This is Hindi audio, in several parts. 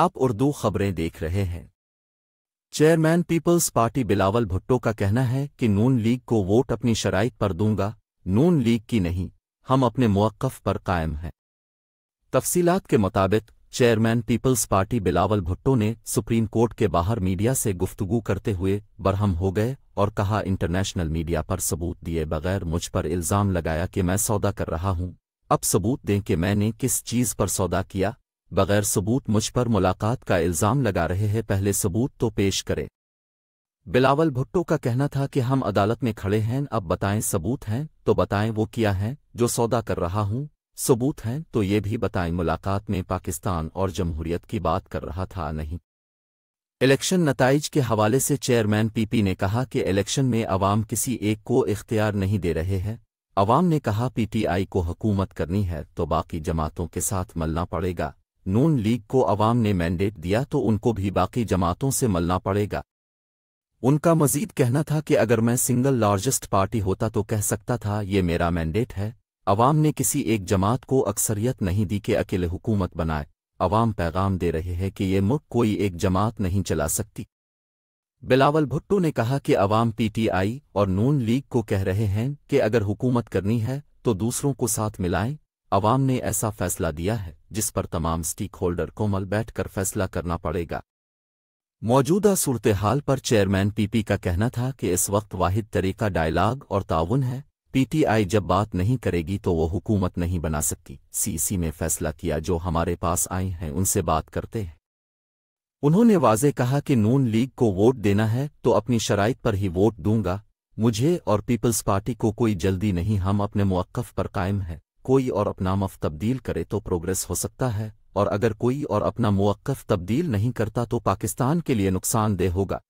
आप उर्दू खबरें देख रहे हैं चेयरमैन पीपल्स पार्टी बिलावल भुट्टो का कहना है कि नून लीग को वोट अपनी शराइत पर दूंगा नून लीग की नहीं हम अपने मौक़ पर कायम हैं तफसीलात के मुताबिक चेयरमैन पीपल्स पार्टी बिलावल भुट्टो ने सुप्रीम कोर्ट के बाहर मीडिया से गुफ्तगु करते हुए बरहम हो गए और कहा इंटरनेशनल मीडिया पर सबूत दिए बगैर मुझ पर इल्ज़ाम लगाया कि मैं सौदा कर रहा हूं अब सबूत दें कि मैंने किस चीज़ पर सौदा किया बगैर सबूत मुझ पर मुलाकात का इल्ज़ाम लगा रहे हैं पहले सबूत तो पेश करें बिलावल भुट्टो का कहना था कि हम अदालत में खड़े हैं अब बताएं सबूत हैं तो बताएं वो किया है जो सौदा कर रहा हूं सबूत हैं तो ये भी बताएं मुलाकात में पाकिस्तान और जमहूरियत की बात कर रहा था नहीं इलेक्शन नतज के हवाले से चेयरमैन पीपी ने कहा कि इलेक्शन में अवाम किसी एक को इख्तियार नहीं दे रहे हैं अवाम ने कहा पीटीआई को हुकूमत करनी है तो बाकी जमातों के साथ मलना पड़ेगा नून लीग को अवाम ने मैंडेट दिया तो उनको भी बाकी जमातों से मलना पड़ेगा उनका मजीद कहना था कि अगर मैं सिंगल लार्जेस्ट पार्टी होता तो कह सकता था ये मेरा मैंडेट है अवाम ने किसी एक जमात को अक्सरियत नहीं दी कि अकेले हुकूमत बनाए अवाम पैगाम दे रहे हैं कि ये मुल्क कोई एक जमात नहीं चला सकती बिलावल भुट्टो ने कहा कि अवाम पीटीआई और नून लीग को कह रहे हैं कि अगर हुकूमत करनी है तो दूसरों को साथ मिलाएं अवाम ने ऐसा फैसला दिया है जिस पर तमाम स्टीक होल्डर को मल बैठकर फैसला करना पड़ेगा मौजूदा सूरतहाल पर चेयरमैन पीपी का कहना था कि इस वक्त वाहिद तरीका डायलाग और ताउन है पीटीआई जब बात नहीं करेगी तो वो हुकूमत नहीं बना सकती सीसी e में फैसला किया जो हमारे पास आए हैं उनसे बात करते हैं उन्होंने वाजे कहा कि नून लीग को वोट देना है तो अपनी शराइ पर ही वोट दूंगा मुझे और पीपल्स पार्टी को कोई जल्दी नहीं हम अपने मौक़ पर कायम हैं कोई और अपना मफ तब्दील करे तो प्रोग्रेस हो सकता है और अगर कोई और अपना मौक़ तब्दील नहीं करता तो पाकिस्तान के लिए नुकसानदेह होगा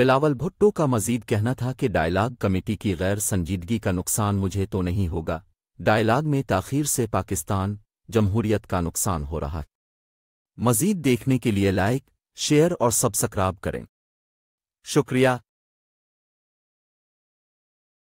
बिलावल भुट्टो का मजीद कहना था कि डायलाग कमेटी की गैर संजीदगी का नुकसान मुझे तो नहीं होगा डायलाग में तखीर से पाकिस्तान जमहूरियत का नुकसान हो रहा है मजीद देखने के लिए लाइक शेयर और सब्सक्राइब करें शुक्रिया